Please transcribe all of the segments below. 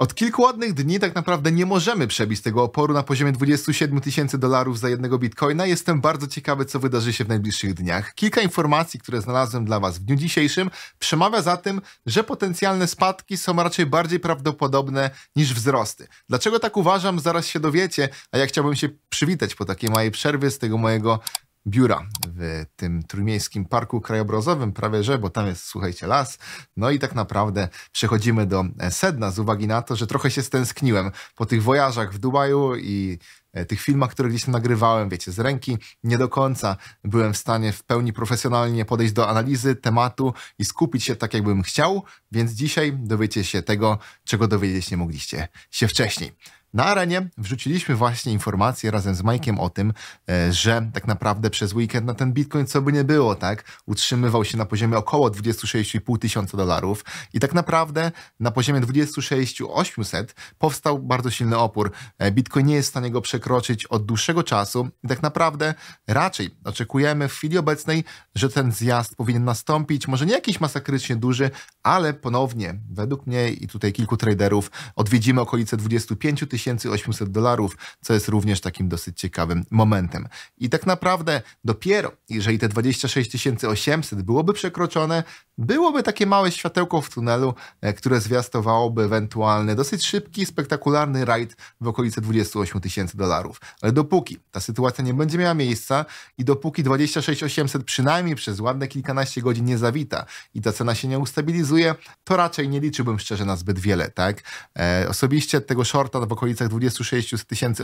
Od kilku ładnych dni tak naprawdę nie możemy przebić tego oporu na poziomie 27 tysięcy dolarów za jednego bitcoina. Jestem bardzo ciekawy, co wydarzy się w najbliższych dniach. Kilka informacji, które znalazłem dla Was w dniu dzisiejszym, przemawia za tym, że potencjalne spadki są raczej bardziej prawdopodobne niż wzrosty. Dlaczego tak uważam, zaraz się dowiecie, a ja chciałbym się przywitać po takiej mojej przerwie z tego mojego biura w tym trójmiejskim parku krajobrazowym, prawie że, bo tam jest, słuchajcie, las. No i tak naprawdę przechodzimy do e, sedna z uwagi na to, że trochę się stęskniłem po tych wojażach w Dubaju i e, tych filmach, które gdzieś tam nagrywałem, wiecie, z ręki, nie do końca byłem w stanie w pełni profesjonalnie podejść do analizy tematu i skupić się tak, jakbym chciał, więc dzisiaj dowiecie się tego, czego dowiedzieć nie mogliście się wcześniej. Na arenie wrzuciliśmy właśnie informację razem z Mike'iem o tym, e, że tak naprawdę przez weekend na no, ten bitcoin, co by nie było, tak, utrzymywał się na poziomie około 26,5 tysiąca dolarów i tak naprawdę na poziomie 26,800 powstał bardzo silny opór. E, bitcoin nie jest w stanie go przekroczyć od dłuższego czasu i tak naprawdę raczej oczekujemy w chwili obecnej, że ten zjazd powinien nastąpić, może nie jakiś masakrycznie duży, ale ponownie, według mnie i tutaj kilku traderów, odwiedzimy okolice 25 tysięcy 4800 dolarów, co jest również takim dosyć ciekawym momentem. I tak naprawdę dopiero, jeżeli te 26 800 byłoby przekroczone, byłoby takie małe światełko w tunelu, e, które zwiastowałoby ewentualny dosyć szybki, spektakularny rajd w okolice 28 tysięcy dolarów. Ale dopóki ta sytuacja nie będzie miała miejsca i dopóki 26 800 przynajmniej przez ładne kilkanaście godzin nie zawita i ta cena się nie ustabilizuje, to raczej nie liczyłbym szczerze na zbyt wiele, tak? E, osobiście tego shorta w okolicy okolicach 26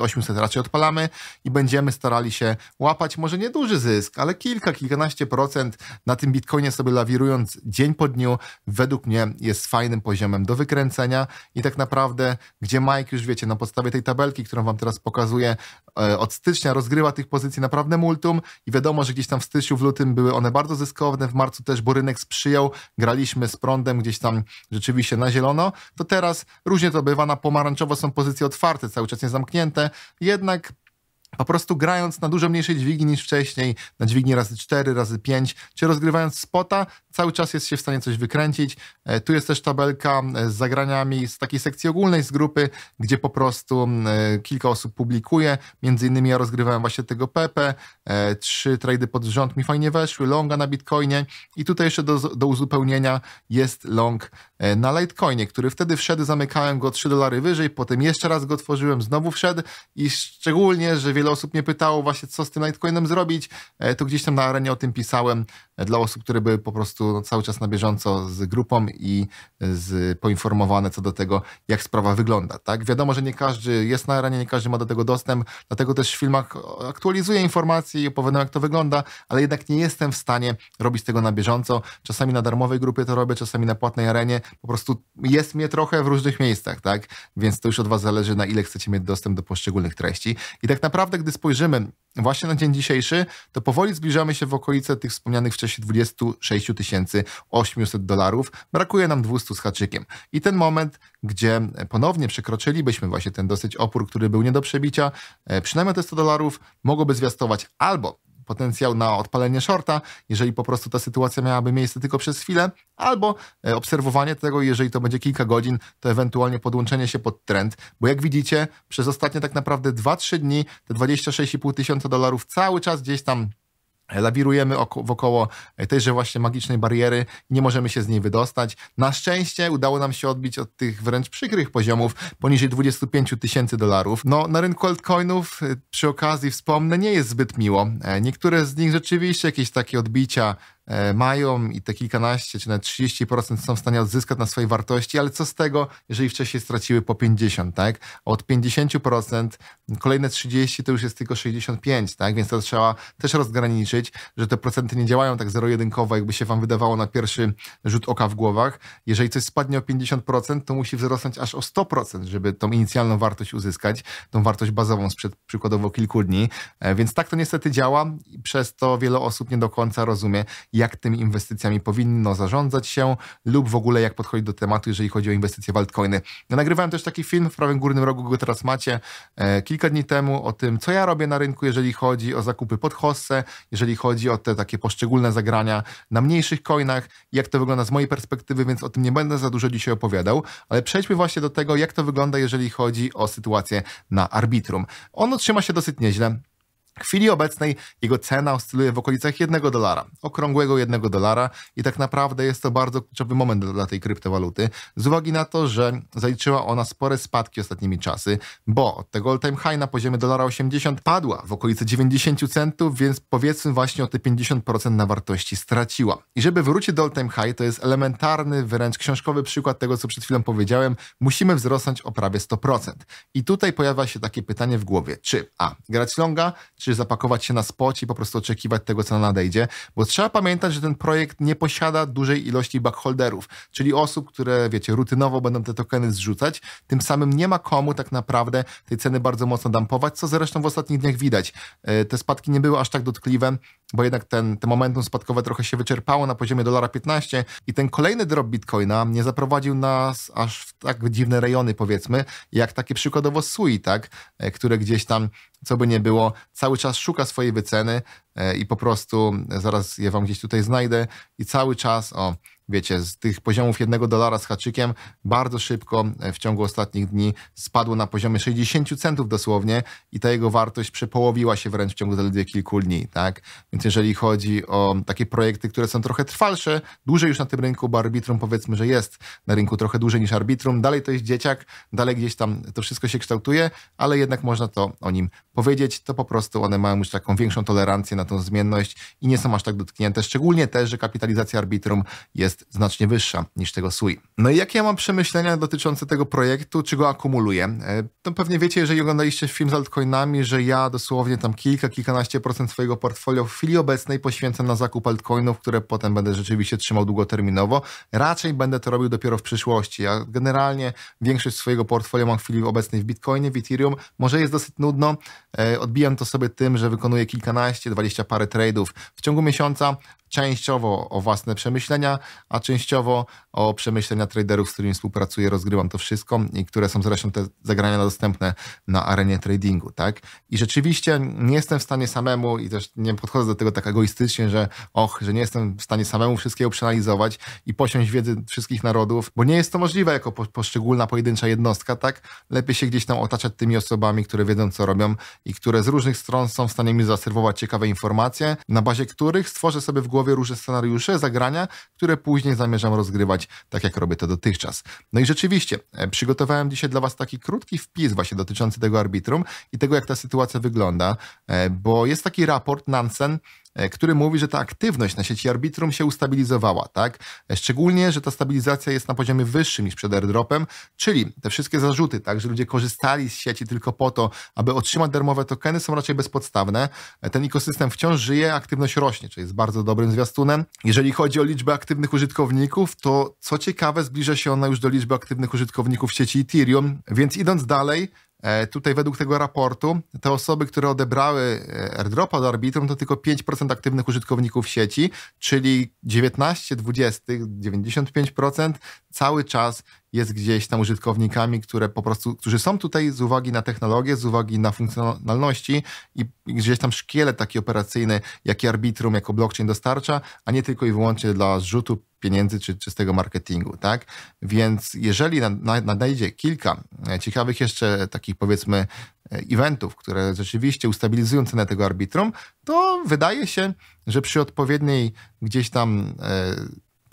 800 raczej odpalamy i będziemy starali się łapać może duży zysk, ale kilka, kilkanaście procent na tym bitcoinie sobie lawirując dzień po dniu, według mnie jest fajnym poziomem do wykręcenia i tak naprawdę, gdzie Mike już wiecie, na podstawie tej tabelki, którą wam teraz pokazuję, e, od stycznia rozgrywa tych pozycji naprawdę multum i wiadomo, że gdzieś tam w styczniu, w lutym były one bardzo zyskowne, w marcu też, bo rynek sprzyjał, graliśmy z prądem gdzieś tam rzeczywiście na zielono, to teraz różnie to bywa, na pomarańczowo są pozycje od otwarte, cały czas nie zamknięte, jednak po prostu grając na dużo mniejszej dźwigni niż wcześniej, na dźwigni razy 4, razy 5, czy rozgrywając spota, cały czas jest się w stanie coś wykręcić. E, tu jest też tabelka e, z zagraniami z takiej sekcji ogólnej z grupy, gdzie po prostu e, kilka osób publikuje, między innymi ja rozgrywałem właśnie tego Pepe, trzy trady pod rząd mi fajnie weszły, longa na Bitcoinie i tutaj jeszcze do, do uzupełnienia jest long na Litecoinie, który wtedy wszedł, zamykałem go 3 dolary wyżej, potem jeszcze raz go otworzyłem, znowu wszedł i szczególnie, że wiele wiele osób mnie pytało właśnie, co z tym Litecoinem zrobić, e, to gdzieś tam na arenie o tym pisałem e, dla osób, które były po prostu no, cały czas na bieżąco z grupą i e, z, poinformowane co do tego, jak sprawa wygląda. Tak? Wiadomo, że nie każdy jest na arenie, nie każdy ma do tego dostęp, dlatego też w filmach aktualizuję informacje i opowiadam, jak to wygląda, ale jednak nie jestem w stanie robić tego na bieżąco. Czasami na darmowej grupie to robię, czasami na płatnej arenie. Po prostu jest mnie trochę w różnych miejscach, tak? Więc to już od Was zależy, na ile chcecie mieć dostęp do poszczególnych treści. I tak naprawdę gdy spojrzymy właśnie na dzień dzisiejszy, to powoli zbliżamy się w okolice tych wspomnianych wcześniej 26 800 dolarów. Brakuje nam 200 z haczykiem. I ten moment, gdzie ponownie przekroczylibyśmy właśnie ten dosyć opór, który był nie do przebicia, e, przynajmniej te 100 dolarów mogłoby zwiastować albo potencjał na odpalenie shorta, jeżeli po prostu ta sytuacja miałaby miejsce tylko przez chwilę, albo e, obserwowanie tego, jeżeli to będzie kilka godzin, to ewentualnie podłączenie się pod trend, bo jak widzicie, przez ostatnie tak naprawdę 2-3 dni te 26,5 tysiąca dolarów cały czas gdzieś tam Lawirujemy oko wokoło tejże właśnie magicznej bariery, nie możemy się z niej wydostać. Na szczęście udało nam się odbić od tych wręcz przykrych poziomów poniżej 25 tysięcy dolarów. No, na rynku altcoinów e, przy okazji wspomnę, nie jest zbyt miło. E, niektóre z nich rzeczywiście jakieś takie odbicia E, mają i te kilkanaście czy nawet 30% są w stanie odzyskać na swojej wartości, ale co z tego, jeżeli wcześniej straciły po 50, tak? A od 50% kolejne 30 to już jest tylko 65, tak? Więc to trzeba też rozgraniczyć, że te procenty nie działają tak zero-jedynkowo, jakby się wam wydawało na pierwszy rzut oka w głowach. Jeżeli coś spadnie o 50%, to musi wzrosnąć aż o 100%, żeby tą inicjalną wartość uzyskać, tą wartość bazową sprzed przykładowo kilku dni. E, więc tak to niestety działa i przez to wiele osób nie do końca rozumie, jak tymi inwestycjami powinno zarządzać się lub w ogóle jak podchodzić do tematu, jeżeli chodzi o inwestycje w altcoiny. Ja nagrywałem też taki film, w prawym górnym rogu go teraz macie, e, kilka dni temu o tym, co ja robię na rynku, jeżeli chodzi o zakupy pod hossę, jeżeli chodzi o te takie poszczególne zagrania na mniejszych coinach, jak to wygląda z mojej perspektywy, więc o tym nie będę za dużo dzisiaj opowiadał, ale przejdźmy właśnie do tego, jak to wygląda, jeżeli chodzi o sytuację na arbitrum. Ono trzyma się dosyć nieźle. W chwili obecnej jego cena oscyluje w okolicach 1 dolara, okrągłego 1 dolara i tak naprawdę jest to bardzo kluczowy moment dla tej kryptowaluty, z uwagi na to, że zaliczyła ona spore spadki ostatnimi czasy, bo od tego all-time high na poziomie dolara 80 padła w okolice 90 centów, więc powiedzmy właśnie o te 50% na wartości straciła. I żeby wrócić do all-time high, to jest elementarny, wręcz książkowy przykład tego, co przed chwilą powiedziałem, musimy wzrosnąć o prawie 100%. I tutaj pojawia się takie pytanie w głowie, czy a, grać longa, czy czy zapakować się na spocie i po prostu oczekiwać tego, co nadejdzie, bo trzeba pamiętać, że ten projekt nie posiada dużej ilości backholderów, czyli osób, które, wiecie, rutynowo będą te tokeny zrzucać, tym samym nie ma komu tak naprawdę tej ceny bardzo mocno dampować, co zresztą w ostatnich dniach widać. E, te spadki nie były aż tak dotkliwe, bo jednak ten, te momentum spadkowe trochę się wyczerpało na poziomie dolara 15 i ten kolejny drop bitcoina nie zaprowadził nas aż w tak dziwne rejony powiedzmy, jak takie przykładowo SUI, tak, e, które gdzieś tam, co by nie było, cały czas szuka swojej wyceny e, i po prostu, e, zaraz je wam gdzieś tutaj znajdę i cały czas, o, wiecie, z tych poziomów jednego dolara z haczykiem bardzo szybko e, w ciągu ostatnich dni spadło na poziomie 60 centów dosłownie i ta jego wartość przepołowiła się wręcz w ciągu zaledwie kilku dni, tak? Więc jeżeli chodzi o takie projekty, które są trochę trwalsze, dłużej już na tym rynku, bo arbitrum powiedzmy, że jest na rynku trochę dłużej niż arbitrum, dalej to jest dzieciak, dalej gdzieś tam to wszystko się kształtuje, ale jednak można to o nim powiedzieć, to po prostu one mają już taką większą tolerancję na tą zmienność i nie są aż tak dotknięte, szczególnie też, że kapitalizacja arbitrum jest jest znacznie wyższa niż tego SUI. No i jakie ja mam przemyślenia dotyczące tego projektu, czy go akumuluję? To e, no pewnie wiecie, jeżeli oglądaliście film z altcoinami, że ja dosłownie tam kilka, kilkanaście procent swojego portfolio w chwili obecnej poświęcę na zakup altcoinów, które potem będę rzeczywiście trzymał długoterminowo. Raczej będę to robił dopiero w przyszłości. Ja generalnie większość swojego portfolio mam w chwili obecnej w Bitcoinie, w Ethereum. Może jest dosyć nudno. E, odbijam to sobie tym, że wykonuję kilkanaście, dwadzieścia parę tradeów w ciągu miesiąca częściowo o własne przemyślenia, a częściowo o przemyślenia traderów, z którymi współpracuję, rozgrywam to wszystko i które są zresztą te zagrania dostępne na arenie tradingu, tak? I rzeczywiście nie jestem w stanie samemu i też nie podchodzę do tego tak egoistycznie, że och, że nie jestem w stanie samemu wszystkiego przeanalizować i posiąść wiedzy wszystkich narodów, bo nie jest to możliwe jako po, poszczególna, pojedyncza jednostka, tak? Lepiej się gdzieś tam otaczać tymi osobami, które wiedzą, co robią i które z różnych stron są w stanie mi zaserwować ciekawe informacje, na bazie których stworzę sobie w głowie głowie różne scenariusze, zagrania, które później zamierzam rozgrywać, tak jak robię to dotychczas. No i rzeczywiście, e, przygotowałem dzisiaj dla Was taki krótki wpis właśnie dotyczący tego arbitrum i tego, jak ta sytuacja wygląda, e, bo jest taki raport Nansen, E, który mówi, że ta aktywność na sieci Arbitrum się ustabilizowała, tak? Szczególnie, że ta stabilizacja jest na poziomie wyższym niż przed airdropem, czyli te wszystkie zarzuty, tak, że ludzie korzystali z sieci tylko po to, aby otrzymać darmowe tokeny, są raczej bezpodstawne. E, ten ekosystem wciąż żyje, aktywność rośnie, czyli jest bardzo dobrym zwiastunem. Jeżeli chodzi o liczbę aktywnych użytkowników, to co ciekawe, zbliża się ona już do liczby aktywnych użytkowników sieci Ethereum, więc idąc dalej, E, tutaj według tego raportu te osoby, które odebrały e, airdropa do Arbitrum to tylko 5% aktywnych użytkowników sieci, czyli 19, 20, 95% cały czas jest gdzieś tam użytkownikami, które po prostu, którzy są tutaj z uwagi na technologię, z uwagi na funkcjonalności i gdzieś tam szkielet taki operacyjny, jaki Arbitrum jako blockchain dostarcza, a nie tylko i wyłącznie dla zrzutu pieniędzy czy czystego marketingu, tak? Więc jeżeli nadejdzie kilka e, ciekawych jeszcze takich powiedzmy e, eventów, które rzeczywiście ustabilizują cenę tego arbitrum, to wydaje się, że przy odpowiedniej gdzieś tam e,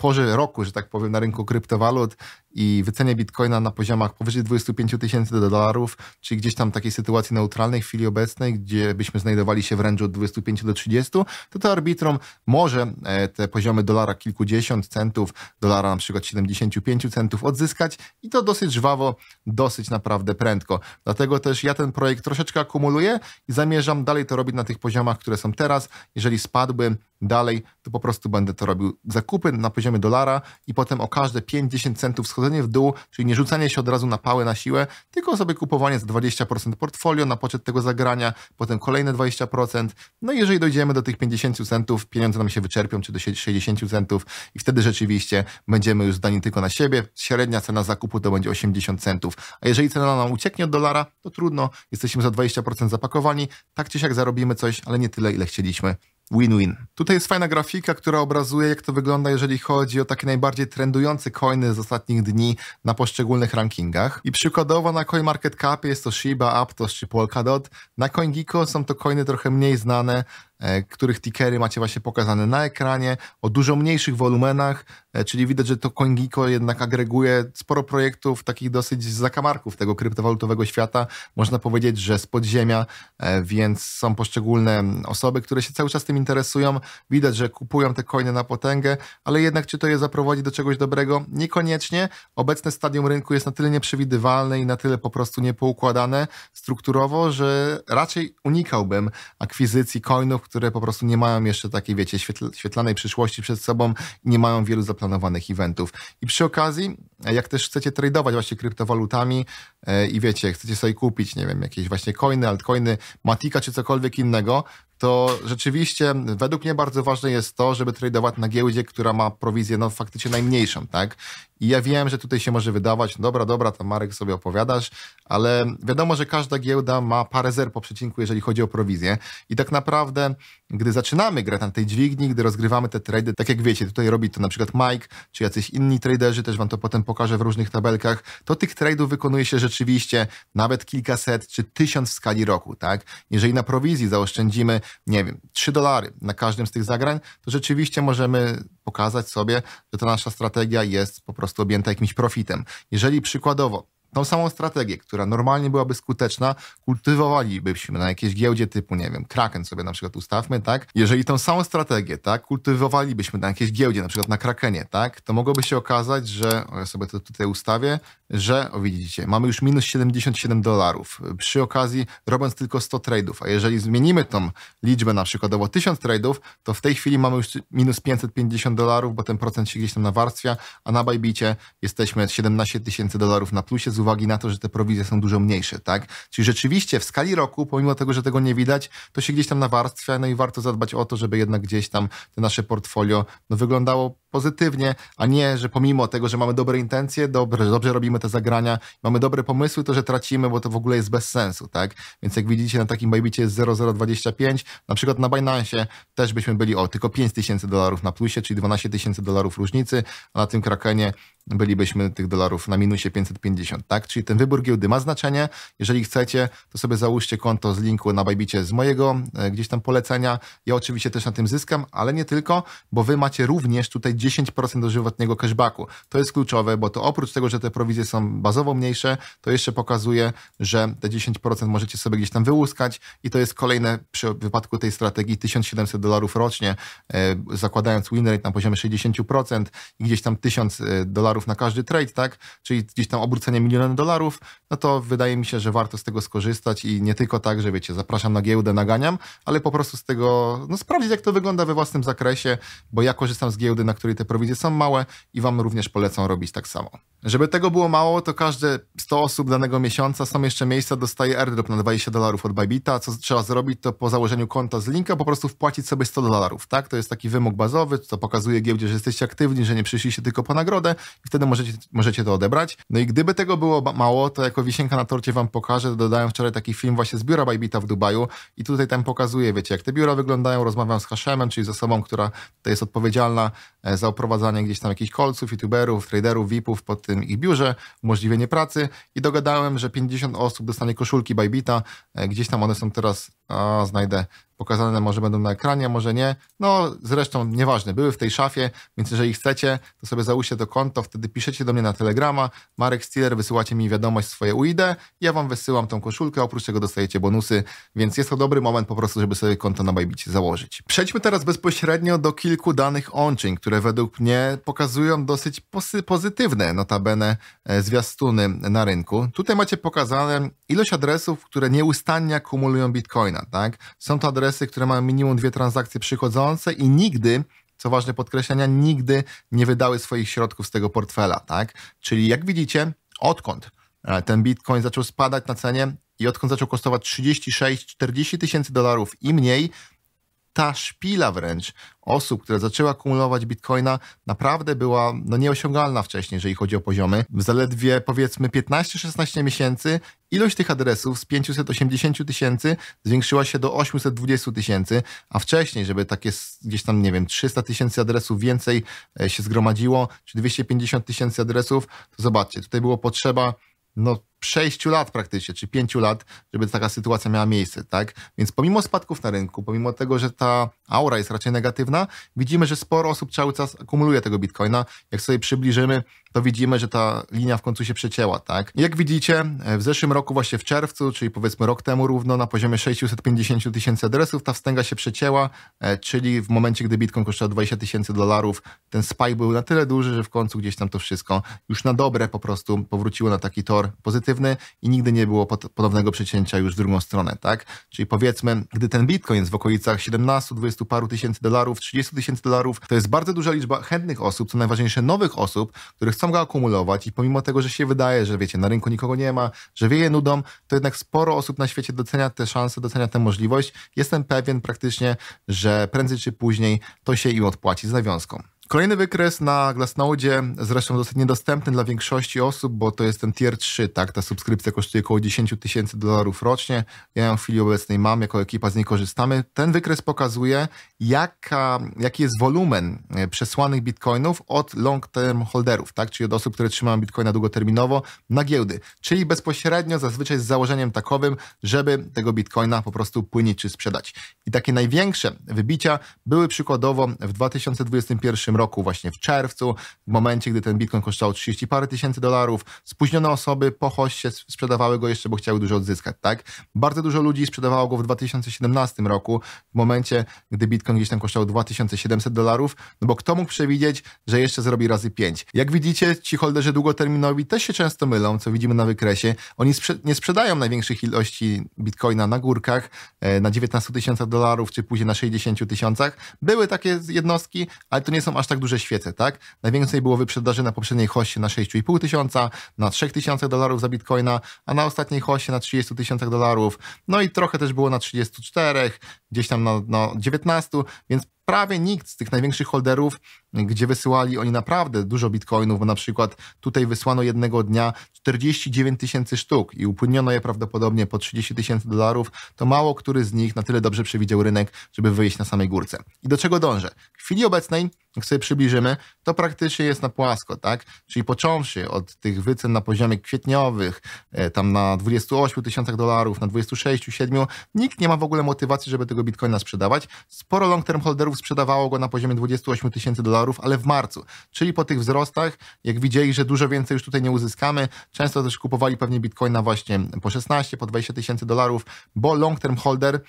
porze roku, że tak powiem, na rynku kryptowalut i wycenie bitcoina na poziomach powyżej 25 tysięcy dolarów, czyli gdzieś tam takiej sytuacji neutralnej w chwili obecnej, gdzie byśmy znajdowali się w range od 25 do 30, to to arbitrum może e, te poziomy dolara kilkudziesiąt centów, dolara na przykład 75 centów odzyskać i to dosyć żwawo, dosyć naprawdę prędko. Dlatego też ja ten projekt troszeczkę akumuluję i zamierzam dalej to robić na tych poziomach, które są teraz. Jeżeli spadłbym dalej, to po prostu będę to robił zakupy na poziomie dolara i potem o każde 50 centów schodzenie w dół, czyli nie rzucanie się od razu na pałę na siłę, tylko sobie kupowanie za 20% portfolio na poczet tego zagrania, potem kolejne 20%. No i jeżeli dojdziemy do tych 50 centów, pieniądze nam się wyczerpią, czy do 60 centów i wtedy rzeczywiście będziemy już zdani tylko na siebie. Średnia cena zakupu to będzie 80 centów. A jeżeli cena nam ucieknie od dolara, to trudno, jesteśmy za 20% zapakowani, tak czy siak zarobimy coś, ale nie tyle, ile chcieliśmy win-win. Tutaj jest fajna grafika, która obrazuje, jak to wygląda, jeżeli chodzi o takie najbardziej trendujące coiny z ostatnich dni na poszczególnych rankingach. I przykładowo na CoinMarketCap jest to Shiba, Aptos czy Polkadot. Na CoinGeeko są to coiny trochę mniej znane, E, których tickery macie właśnie pokazane na ekranie, o dużo mniejszych wolumenach, e, czyli widać, że to CoinGecko jednak agreguje sporo projektów takich dosyć z zakamarków tego kryptowalutowego świata, można powiedzieć, że z podziemia, e, więc są poszczególne osoby, które się cały czas tym interesują, widać, że kupują te coiny na potęgę, ale jednak czy to je zaprowadzi do czegoś dobrego? Niekoniecznie. Obecne stadium rynku jest na tyle nieprzewidywalne i na tyle po prostu niepoukładane strukturowo, że raczej unikałbym akwizycji coinów, które po prostu nie mają jeszcze takiej, wiecie, świetlanej przyszłości przed sobą i nie mają wielu zaplanowanych eventów. I przy okazji, jak też chcecie tradować właśnie kryptowalutami e, i wiecie, chcecie sobie kupić, nie wiem, jakieś właśnie coiny, altcoiny, matika czy cokolwiek innego, to rzeczywiście według mnie bardzo ważne jest to, żeby tradować na giełdzie, która ma prowizję no, faktycznie najmniejszą, tak? I ja wiem, że tutaj się może wydawać, dobra, dobra, tam Marek sobie opowiadasz, ale wiadomo, że każda giełda ma parę zer po przecinku, jeżeli chodzi o prowizję. I tak naprawdę, gdy zaczynamy grę na tej dźwigni, gdy rozgrywamy te trady, tak jak wiecie, tutaj robi to na przykład Mike, czy jacyś inni traderzy, też wam to potem pokażę w różnych tabelkach, to tych tradeów wykonuje się rzeczywiście nawet kilkaset czy tysiąc w skali roku, tak? Jeżeli na prowizji zaoszczędzimy nie wiem, 3 dolary na każdym z tych zagrań, to rzeczywiście możemy pokazać sobie, że ta nasza strategia jest po prostu objęta jakimś profitem. Jeżeli przykładowo tą samą strategię, która normalnie byłaby skuteczna, kultywowalibyśmy na jakiejś giełdzie typu, nie wiem, Kraken sobie na przykład ustawmy, tak? Jeżeli tą samą strategię, tak, kultywowalibyśmy na jakiejś giełdzie, na przykład na Krakenie, tak, to mogłoby się okazać, że, o ja sobie to tutaj ustawię, że, o widzicie, mamy już minus 77 dolarów. Przy okazji, robiąc tylko 100 tradeów, a jeżeli zmienimy tą liczbę na przykładowo 1000 tradeów, to w tej chwili mamy już minus 550 dolarów, bo ten procent się gdzieś tam nawarstwia, a na Bajbicie jesteśmy 17 tysięcy dolarów na plusie z uwagi na to, że te prowizje są dużo mniejsze, tak? Czyli rzeczywiście w skali roku, pomimo tego, że tego nie widać, to się gdzieś tam nawarstwia, no i warto zadbać o to, żeby jednak gdzieś tam te nasze portfolio no, wyglądało pozytywnie, a nie, że pomimo tego, że mamy dobre intencje, dobre, że dobrze robimy te zagrania, mamy dobre pomysły, to że tracimy, bo to w ogóle jest bez sensu, tak? Więc jak widzicie, na takim Bajbicie jest 0,025, na przykład na Binance też byśmy byli o tylko 5 tysięcy dolarów na plusie, czyli 12 tysięcy dolarów różnicy, a na tym Krakenie bylibyśmy tych dolarów na minusie 550, tak? Czyli ten wybór giełdy ma znaczenie. Jeżeli chcecie, to sobie załóżcie konto z linku na Bajbicie z mojego e, gdzieś tam polecenia. Ja oczywiście też na tym zyskam, ale nie tylko, bo wy macie również tutaj 10% dożywotniego cashbacku. To jest kluczowe, bo to oprócz tego, że te prowizje są bazowo mniejsze, to jeszcze pokazuje, że te 10% możecie sobie gdzieś tam wyłuskać i to jest kolejne przy wypadku tej strategii 1700 dolarów rocznie, e, zakładając win rate na poziomie 60% i gdzieś tam 1000 e, dolarów na każdy trade, tak? Czyli gdzieś tam obrócenie miliona dolarów, no to wydaje mi się, że warto z tego skorzystać i nie tylko tak, że wiecie, zapraszam na giełdę, naganiam, ale po prostu z tego, no sprawdzić jak to wygląda we własnym zakresie, bo ja korzystam z giełdy, na której której te prowizje są małe i Wam również polecam robić tak samo. Żeby tego było mało, to każde 100 osób danego miesiąca są jeszcze miejsca, dostaje airdrop na 20 dolarów od Bybita. Co trzeba zrobić, to po założeniu konta z linka po prostu wpłacić sobie 100 dolarów, tak? To jest taki wymóg bazowy, to pokazuje giełdzie, że jesteście aktywni, że nie przyszliście tylko po nagrodę i wtedy możecie, możecie to odebrać. No i gdyby tego było mało, to jako wisienka na torcie Wam pokażę, dodałem wczoraj taki film właśnie z biura Bybita w Dubaju i tutaj tam pokazuję, wiecie, jak te biura wyglądają, rozmawiam z Hashemem, czyli z osobą, która tutaj jest odpowiedzialna e, za za oprowadzanie gdzieś tam jakichś kolców, youtuberów, traderów, VIP-ów pod tym ich biurze, umożliwienie pracy i dogadałem, że 50 osób dostanie koszulki Bybita. E, gdzieś tam one są teraz a znajdę, pokazane może będą na ekranie, może nie. No zresztą nieważne, były w tej szafie, więc jeżeli chcecie, to sobie załóżcie to konto, wtedy piszecie do mnie na Telegrama, Marek Stiller, wysyłacie mi wiadomość swoje UID, ja wam wysyłam tą koszulkę, oprócz tego dostajecie bonusy, więc jest to dobry moment po prostu, żeby sobie konto na Bajbicie założyć. Przejdźmy teraz bezpośrednio do kilku danych onczyn, które według mnie pokazują dosyć pozytywne notabene e, zwiastuny na rynku. Tutaj macie pokazane ilość adresów, które nieustannie kumulują Bitcoin. Bitcoina, tak? Są to adresy, które mają minimum dwie transakcje przychodzące i nigdy co ważne podkreślenia, nigdy nie wydały swoich środków z tego portfela, tak? Czyli jak widzicie, odkąd e, ten bitcoin zaczął spadać na cenie i odkąd zaczął kosztować 36-40 tysięcy dolarów i mniej, ta szpila wręcz osób, która zaczęła kumulować bitcoina, naprawdę była no, nieosiągalna wcześniej, jeżeli chodzi o poziomy. W Zaledwie powiedzmy 15-16 miesięcy ilość tych adresów z 580 tysięcy zwiększyła się do 820 tysięcy, a wcześniej, żeby takie gdzieś tam, nie wiem, 300 tysięcy adresów więcej e, się zgromadziło, czy 250 tysięcy adresów, to zobaczcie, tutaj było potrzeba no 6 lat praktycznie, czy 5 lat, żeby taka sytuacja miała miejsce, tak? Więc pomimo spadków na rynku, pomimo tego, że ta aura jest raczej negatywna, widzimy, że sporo osób cały czas akumuluje tego bitcoina. Jak sobie przybliżymy, to widzimy, że ta linia w końcu się przecięła, tak? Jak widzicie, w zeszłym roku, właśnie w czerwcu, czyli powiedzmy rok temu równo, na poziomie 650 tysięcy adresów ta wstęga się przecięła, e, czyli w momencie, gdy bitcoin kosztował 20 tysięcy dolarów, ten spike był na tyle duży, że w końcu gdzieś tam to wszystko już na dobre po prostu powróciło na taki tor pozytywny negatywny i nigdy nie było podobnego przecięcia już w drugą stronę, tak? Czyli powiedzmy, gdy ten Bitcoin jest w okolicach 17, 20 paru tysięcy dolarów, 30 tysięcy dolarów, to jest bardzo duża liczba chętnych osób, co najważniejsze nowych osób, które chcą go akumulować i pomimo tego, że się wydaje, że wiecie, na rynku nikogo nie ma, że wieje nudą, to jednak sporo osób na świecie docenia te szanse, docenia tę możliwość. Jestem pewien praktycznie, że prędzej czy później to się im odpłaci z nawiązką. Kolejny wykres na Glassnode, zresztą dosyć niedostępny dla większości osób, bo to jest ten tier 3, tak? Ta subskrypcja kosztuje około 10 tysięcy dolarów rocznie. Ja ją w chwili obecnej mam, jako ekipa z niej korzystamy. Ten wykres pokazuje, jaka, jaki jest wolumen e, przesłanych bitcoinów od long-term holderów, tak? Czyli od osób, które trzymają bitcoina długoterminowo na giełdy. Czyli bezpośrednio, zazwyczaj z założeniem takowym, żeby tego bitcoina po prostu płynić czy sprzedać. I takie największe wybicia były przykładowo w 2021 tym roku, właśnie w czerwcu, w momencie, gdy ten bitcoin kosztował 30 parę tysięcy dolarów, spóźnione osoby po hoście sprzedawały go jeszcze, bo chciały dużo odzyskać, tak? Bardzo dużo ludzi sprzedawało go w 2017 roku, w momencie, gdy bitcoin gdzieś tam kosztował 2700 dolarów, no bo kto mógł przewidzieć, że jeszcze zrobi razy 5? Jak widzicie, ci holderzy długoterminowi też się często mylą, co widzimy na wykresie. Oni sprze nie sprzedają największych ilości bitcoina na górkach, e, na 19 tysiącach dolarów, czy później na 60 tysiącach. Były takie jednostki, ale to nie są aż aż tak duże świece, tak? Najwięcej było wyprzedaży na poprzedniej hoście na 6,5 tysiąca, na 3 tysiącach dolarów za bitcoina, a na ostatniej hoście na 30 tysiącach dolarów. No i trochę też było na 34, gdzieś tam na, na 19, więc prawie nikt z tych największych holderów, gdzie wysyłali oni naprawdę dużo bitcoinów, bo na przykład tutaj wysłano jednego dnia 49 tysięcy sztuk i upłyniono je prawdopodobnie po 30 tysięcy dolarów, to mało który z nich na tyle dobrze przewidział rynek, żeby wyjść na samej górce. I do czego dążę? W chwili obecnej, jak sobie przybliżymy, to praktycznie jest na płasko, tak? Czyli począwszy od tych wycen na poziomie kwietniowych, e, tam na 28 tysiącach dolarów, na 26, 7, nikt nie ma w ogóle motywacji, żeby tego bitcoina sprzedawać. Sporo long-term holderów dolarów, sprzedawało go na poziomie 28 tysięcy dolarów, ale w marcu. Czyli po tych wzrostach, jak widzieli, że dużo więcej już tutaj nie uzyskamy, często też kupowali pewnie bitcoina właśnie po 16, po 20 tysięcy dolarów, bo long term holder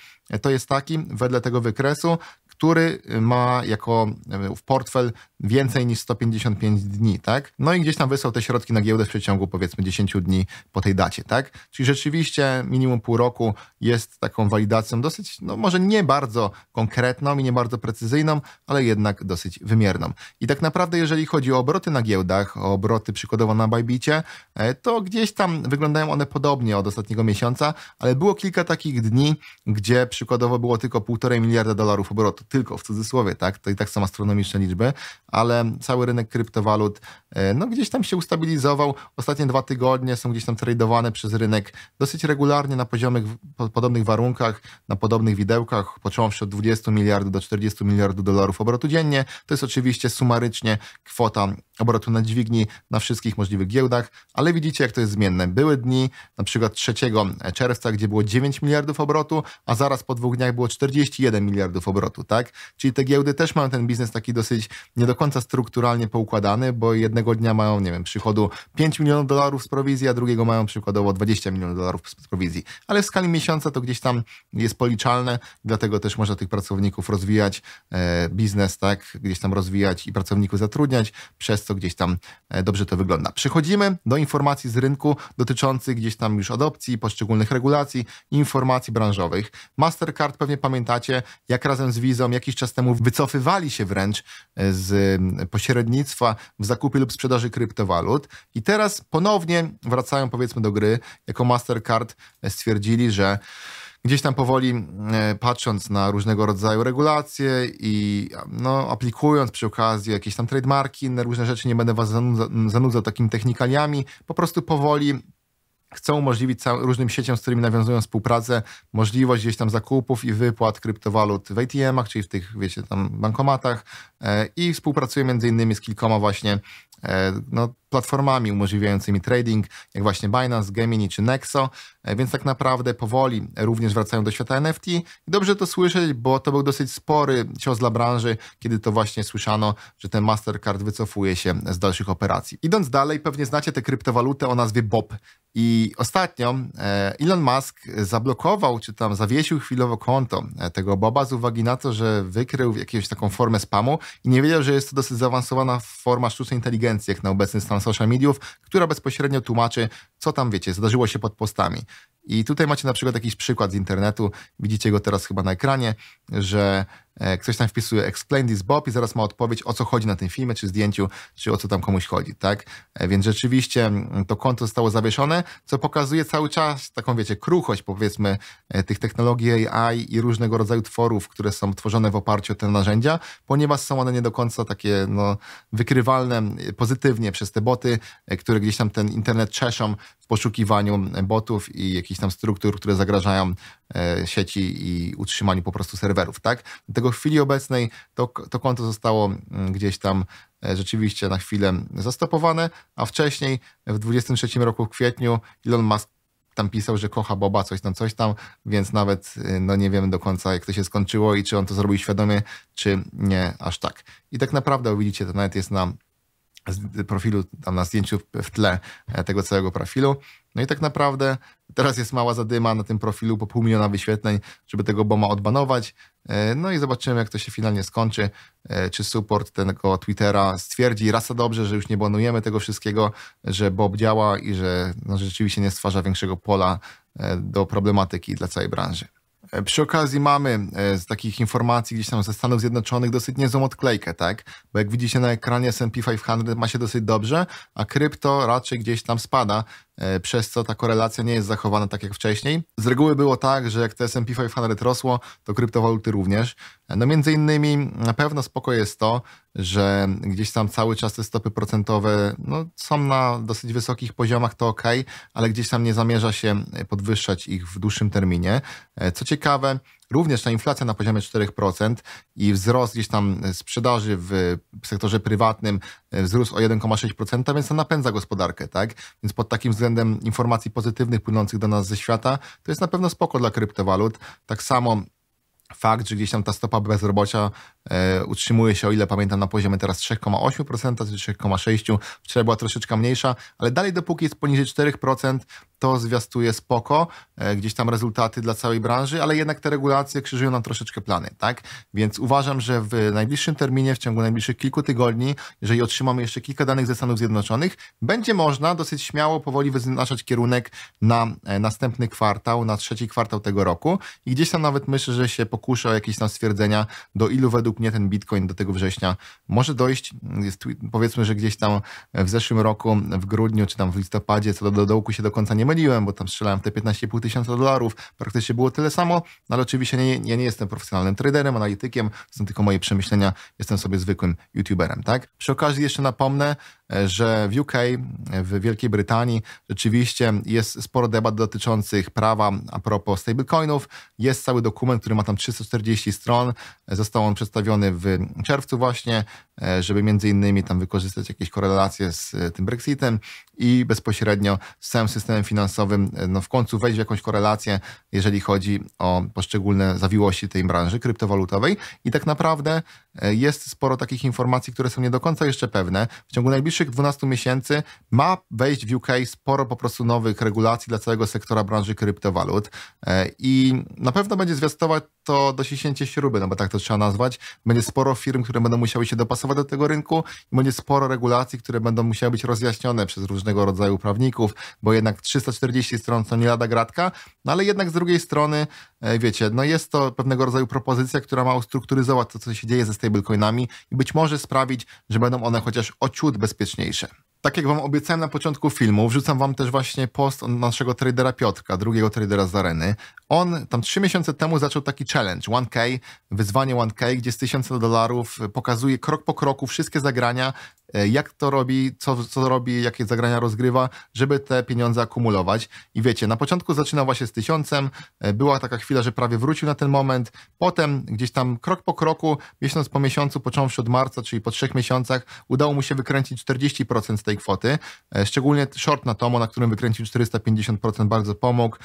to jest taki, wedle tego wykresu, który ma jako e, w portfel więcej niż 155 dni, tak? No i gdzieś tam wysłał te środki na giełdę w przeciągu powiedzmy 10 dni po tej dacie, tak? Czyli rzeczywiście minimum pół roku jest taką walidacją dosyć, no może nie bardzo konkretną i nie bardzo precyzyjną, ale jednak dosyć wymierną. I tak naprawdę jeżeli chodzi o obroty na giełdach, o obroty przykładowo na Bajbicie, e, to gdzieś tam wyglądają one podobnie od ostatniego miesiąca, ale było kilka takich dni, gdzie przykładowo było tylko 1,5 miliarda dolarów obrotu tylko w cudzysłowie, tak? To i tak są astronomiczne liczby, ale cały rynek kryptowalut e, no, gdzieś tam się ustabilizował. Ostatnie dwa tygodnie są gdzieś tam tradowane przez rynek dosyć regularnie na poziomych, po, podobnych warunkach, na podobnych widełkach, począwszy od 20 miliardów do 40 miliardów dolarów obrotu dziennie. To jest oczywiście sumarycznie kwota obrotu na dźwigni na wszystkich możliwych giełdach, ale widzicie, jak to jest zmienne. Były dni, na przykład 3 czerwca, gdzie było 9 miliardów obrotu, a zaraz po dwóch dniach było 41 miliardów obrotu, tak? tak? Czyli te giełdy też mają ten biznes taki dosyć nie do końca strukturalnie poukładany, bo jednego dnia mają, nie wiem, przychodu 5 milionów dolarów z prowizji, a drugiego mają przykładowo 20 milionów dolarów z prowizji. Ale w skali miesiąca to gdzieś tam jest policzalne, dlatego też można tych pracowników rozwijać, e, biznes, tak? Gdzieś tam rozwijać i pracowników zatrudniać, przez co gdzieś tam e, dobrze to wygląda. Przechodzimy do informacji z rynku dotyczących gdzieś tam już adopcji, poszczególnych regulacji, informacji branżowych. Mastercard pewnie pamiętacie, jak razem z Visa Niemcom jakiś czas temu wycofywali się wręcz e, z pośrednictwa w zakupie lub sprzedaży kryptowalut i teraz ponownie wracają powiedzmy do gry. Jako Mastercard e, stwierdzili, że gdzieś tam powoli e, patrząc na różnego rodzaju regulacje i no, aplikując przy okazji jakieś tam trademarki, inne różne rzeczy, nie będę was zanudzał, zanudzał takimi technikaliami, po prostu powoli chcą umożliwić różnym sieciom, z którymi nawiązują współpracę, możliwość gdzieś tam zakupów i wypłat kryptowalut w ATM-ach, czyli w tych, wiecie, tam bankomatach, E, i współpracuje m.in. z kilkoma właśnie e, no, platformami umożliwiającymi trading, jak właśnie Binance, Gemini czy Nexo, e, więc tak naprawdę powoli również wracają do świata NFT. dobrze to słyszeć, bo to był dosyć spory cios dla branży, kiedy to właśnie słyszano, że ten Mastercard wycofuje się z dalszych operacji. Idąc dalej, pewnie znacie tę kryptowalutę o nazwie BOB. I ostatnio Elon Musk zablokował, czy tam zawiesił chwilowo konto tego Boba z uwagi na to, że wykrył jakąś taką formę spamu, i nie wiedział, że jest to dosyć zaawansowana forma sztucznej inteligencji, jak na obecny stan social mediów, która bezpośrednio tłumaczy co tam, wiecie, zdarzyło się pod postami. I tutaj macie na przykład jakiś przykład z internetu, widzicie go teraz chyba na ekranie, że e, ktoś tam wpisuje explain this Bob i zaraz ma odpowiedź o co chodzi na tym filmie, czy zdjęciu, czy o co tam komuś chodzi, tak? E, więc rzeczywiście to konto zostało zawieszone, co pokazuje cały czas taką, wiecie, kruchość powiedzmy e, tych technologii AI i różnego rodzaju tworów, które są tworzone w oparciu o te narzędzia, ponieważ są one nie do końca takie no, wykrywalne pozytywnie przez te boty, które gdzieś tam ten internet czeszą w poszukiwaniu botów i jakichś tam struktur, które zagrażają e, sieci i utrzymaniu po prostu serwerów, tak? Do w chwili obecnej to, to konto zostało gdzieś tam e, rzeczywiście na chwilę zastopowane, a wcześniej w 23 roku w kwietniu Elon Musk tam pisał, że kocha Boba, coś tam, coś tam, więc nawet e, no nie wiemy do końca, jak to się skończyło i czy on to zrobił świadomie, czy nie aż tak. I tak naprawdę, widzicie, to nawet jest na profilu, tam na zdjęciu w tle e, tego całego profilu. No i tak naprawdę teraz jest mała zadyma na tym profilu po pół miliona wyświetleń, żeby tego boma odbanować. E, no i zobaczymy, jak to się finalnie skończy. E, czy support tego Twittera stwierdzi raz a dobrze, że już nie banujemy tego wszystkiego, że Bob działa i że no, rzeczywiście nie stwarza większego pola do problematyki dla całej branży. E, przy okazji mamy e, z takich informacji gdzieś tam ze Stanów Zjednoczonych dosyć niezłą odklejkę, tak? Bo jak widzicie na ekranie S&P 500 ma się dosyć dobrze, a krypto raczej gdzieś tam spada. E, przez co ta korelacja nie jest zachowana tak jak wcześniej. Z reguły było tak, że jak to S&P 500 rosło, to kryptowaluty również. E, no między innymi na pewno spoko jest to, że gdzieś tam cały czas te stopy procentowe no, są na dosyć wysokich poziomach, to ok, ale gdzieś tam nie zamierza się e, podwyższać ich w dłuższym terminie. Co ciekawe, również ta inflacja na poziomie 4% i wzrost gdzieś tam e, sprzedaży w sektorze prywatnym e, wzrósł o 1,6%, więc to napędza gospodarkę, tak? Więc pod takim względem informacji pozytywnych płynących do nas ze świata, to jest na pewno spoko dla kryptowalut. Tak samo fakt, że gdzieś tam ta stopa bezrobocia E, utrzymuje się, o ile pamiętam, na poziomie teraz 3,8% czy 3,6%. Wczoraj była troszeczkę mniejsza, ale dalej dopóki jest poniżej 4%, to zwiastuje spoko, e, gdzieś tam rezultaty dla całej branży, ale jednak te regulacje krzyżują nam troszeczkę plany, tak? Więc uważam, że w najbliższym terminie, w ciągu najbliższych kilku tygodni, jeżeli otrzymamy jeszcze kilka danych ze Stanów Zjednoczonych, będzie można dosyć śmiało, powoli wyznaczać kierunek na e, następny kwartał, na trzeci kwartał tego roku i gdzieś tam nawet myślę, że się pokuszę o jakieś tam stwierdzenia, do ilu według lub nie ten Bitcoin do tego września może dojść. Jest, powiedzmy, że gdzieś tam w zeszłym roku, w grudniu czy tam w listopadzie, co do, do dołku się do końca nie myliłem, bo tam strzelałem te 15,5 tysiąca dolarów. Praktycznie było tyle samo, no ale oczywiście nie, ja nie jestem profesjonalnym traderem, analitykiem, są tylko moje przemyślenia, jestem sobie zwykłym youtuberem, tak? Przy okazji jeszcze napomnę, że w UK, w Wielkiej Brytanii rzeczywiście jest sporo debat dotyczących prawa a propos stablecoinów. Jest cały dokument, który ma tam 340 stron. Został on przedstawiony w czerwcu właśnie, e, żeby między innymi tam wykorzystać jakieś korelacje z e, tym Brexitem i bezpośrednio z całym systemem finansowym e, no w końcu wejść w jakąś korelację, jeżeli chodzi o poszczególne zawiłości tej branży kryptowalutowej i tak naprawdę E, jest sporo takich informacji, które są nie do końca jeszcze pewne. W ciągu najbliższych 12 miesięcy ma wejść w UK sporo po prostu nowych regulacji dla całego sektora branży kryptowalut e, i na pewno będzie zwiastować to dosiśnięcie śruby, no bo tak to trzeba nazwać. Będzie sporo firm, które będą musiały się dopasować do tego rynku i będzie sporo regulacji, które będą musiały być rozjaśnione przez różnego rodzaju prawników, bo jednak 340 stron to nie lada gratka, no ale jednak z drugiej strony, e, wiecie, no jest to pewnego rodzaju propozycja, która ma ustrukturyzować to, co się dzieje ze stablecoinami i być może sprawić, że będą one chociaż o ciut bezpieczniejsze. Tak jak Wam obiecałem na początku filmu, wrzucam Wam też właśnie post od naszego tradera Piotrka, drugiego tradera z areny. On tam trzy miesiące temu zaczął taki challenge 1K, wyzwanie 1K, gdzie z 1000 dolarów pokazuje krok po kroku wszystkie zagrania E, jak to robi, co, co robi, jakie zagrania rozgrywa, żeby te pieniądze akumulować. I wiecie, na początku zaczynał właśnie z tysiącem, e, była taka chwila, że prawie wrócił na ten moment, potem gdzieś tam krok po kroku, miesiąc po miesiącu, począwszy od marca, czyli po trzech miesiącach, udało mu się wykręcić 40% z tej kwoty, e, szczególnie short na Tomo, na którym wykręcił 450%, bardzo pomógł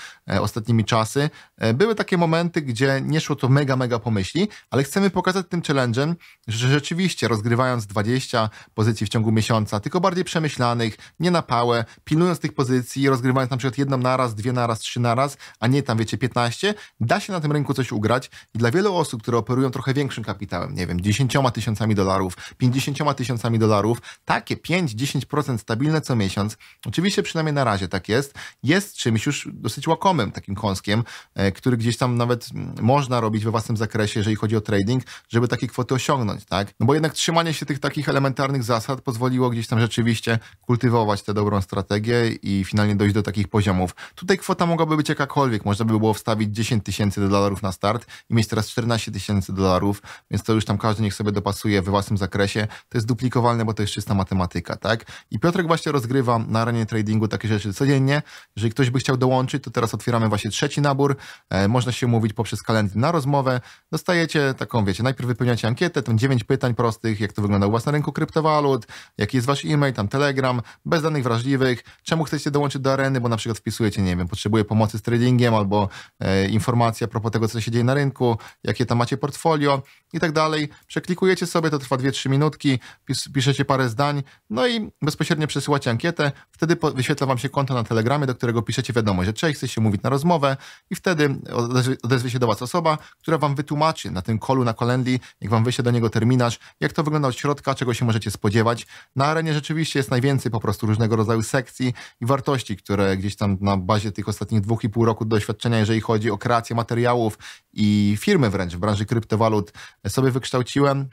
ostatnimi czasy. Były takie momenty, gdzie nie szło to mega, mega pomyśli, ale chcemy pokazać tym challengem, że rzeczywiście rozgrywając 20 pozycji pozycji w ciągu miesiąca, tylko bardziej przemyślanych, nie na pałę, pilnując tych pozycji, rozgrywając na przykład jedną naraz, dwie naraz, trzy naraz, a nie tam, wiecie, 15, da się na tym rynku coś ugrać i dla wielu osób, które operują trochę większym kapitałem, nie wiem, 10 tysiącami dolarów, 50 tysiącami dolarów, takie 5-10% stabilne co miesiąc, oczywiście przynajmniej na razie tak jest, jest czymś już dosyć łakomym takim kąskiem, e, który gdzieś tam nawet można robić we własnym zakresie, jeżeli chodzi o trading, żeby takie kwoty osiągnąć, tak? No bo jednak trzymanie się tych takich elementarnych zasad, zasad pozwoliło gdzieś tam rzeczywiście kultywować tę dobrą strategię i finalnie dojść do takich poziomów. Tutaj kwota mogłaby być jakakolwiek. Można by było wstawić 10 tysięcy dolarów na start i mieć teraz 14 tysięcy dolarów, więc to już tam każdy niech sobie dopasuje we własnym zakresie. To jest duplikowalne, bo to jest czysta matematyka, tak? I Piotrek właśnie rozgrywa na arenie tradingu takie rzeczy codziennie. Jeżeli ktoś by chciał dołączyć, to teraz otwieramy właśnie trzeci nabór. E, można się umówić poprzez kalendarz na rozmowę. Dostajecie taką, wiecie, najpierw wypełniacie ankietę, tam 9 pytań prostych, jak to wygląda u Was na rynku kryptowalu, Cloud, jaki jest wasz e-mail, tam Telegram, bez danych wrażliwych, czemu chcecie dołączyć do areny, bo na przykład wpisujecie, nie wiem, potrzebuję pomocy z tradingiem albo e, informacji a propos tego, co się dzieje na rynku, jakie tam macie portfolio i tak dalej. Przeklikujecie sobie, to trwa 2-3 minutki, pis, piszecie parę zdań, no i bezpośrednio przesyłacie ankietę, wtedy po, wyświetla wam się konto na Telegramie, do którego piszecie wiadomość, że cześć, chcecie mówić na rozmowę i wtedy odezwie, odezwie się do was osoba, która wam wytłumaczy na tym kolu na Calendly, jak wam wyjdzie do niego terminarz, jak to wygląda od środka, czego się możecie spodziewać, spodziewać. Na arenie rzeczywiście jest najwięcej po prostu różnego rodzaju sekcji i wartości, które gdzieś tam na bazie tych ostatnich dwóch i pół roku doświadczenia, jeżeli chodzi o kreację materiałów i firmy wręcz w branży kryptowalut sobie wykształciłem.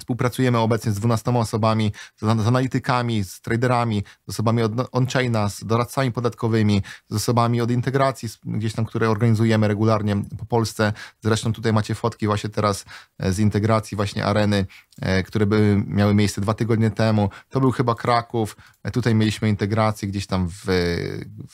Współpracujemy obecnie z 12 osobami, z, z analitykami, z traderami, z osobami od on-chaina, z doradcami podatkowymi, z osobami od integracji, gdzieś tam, które organizujemy regularnie po Polsce. Zresztą tutaj macie fotki właśnie teraz e, z integracji właśnie areny, e, które by miały miejsce dwa tygodnie temu. To był chyba Kraków. E, tutaj mieliśmy integrację gdzieś tam w,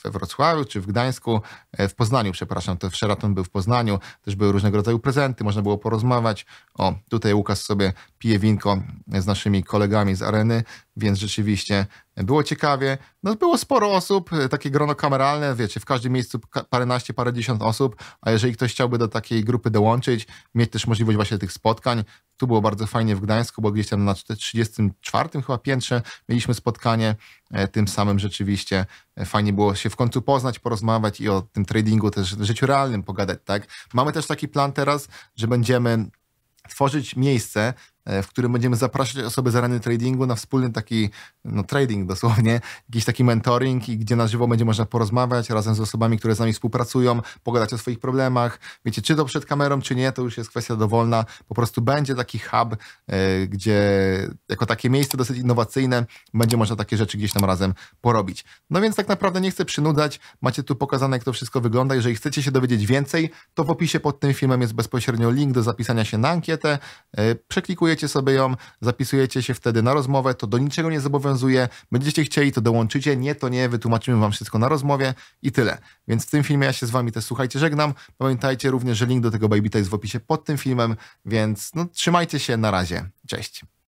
we Wrocławiu czy w Gdańsku, w Poznaniu, przepraszam, to w Sheraton był w Poznaniu. Też były różnego rodzaju prezenty, można było porozmawiać. O, tutaj Łukasz sobie pije winko z naszymi kolegami z areny, więc rzeczywiście było ciekawie. No, było sporo osób, takie grono kameralne, wiecie, w każdym miejscu paręnaście, parędziesiąt osób, a jeżeli ktoś chciałby do takiej grupy dołączyć, mieć też możliwość właśnie tych spotkań, tu było bardzo fajnie w Gdańsku, bo gdzieś tam na 34 chyba piętrze mieliśmy spotkanie, e, tym samym rzeczywiście e, fajnie było się w końcu poznać, porozmawiać i o tym tradingu też w życiu realnym pogadać, tak? Mamy też taki plan teraz, że będziemy tworzyć miejsce, E, w którym będziemy zapraszać osoby z areny tradingu na wspólny taki, no trading dosłownie, jakiś taki mentoring i gdzie na żywo będzie można porozmawiać razem z osobami, które z nami współpracują, pogadać o swoich problemach. Wiecie, czy to przed kamerą, czy nie, to już jest kwestia dowolna. Po prostu będzie taki hub, e, gdzie jako takie miejsce dosyć innowacyjne będzie można takie rzeczy gdzieś tam razem porobić. No więc tak naprawdę nie chcę przynudzać. Macie tu pokazane, jak to wszystko wygląda. Jeżeli chcecie się dowiedzieć więcej, to w opisie pod tym filmem jest bezpośrednio link do zapisania się na ankietę. E, przeklikuję kupujecie sobie ją, zapisujecie się wtedy na rozmowę, to do niczego nie zobowiązuje. Będziecie chcieli, to dołączycie. Nie, to nie, wytłumaczymy wam wszystko na rozmowie i tyle. Więc w tym filmie ja się z wami też słuchajcie, żegnam. Pamiętajcie również, że link do tego Babyta jest w opisie pod tym filmem, więc no, trzymajcie się, na razie. Cześć.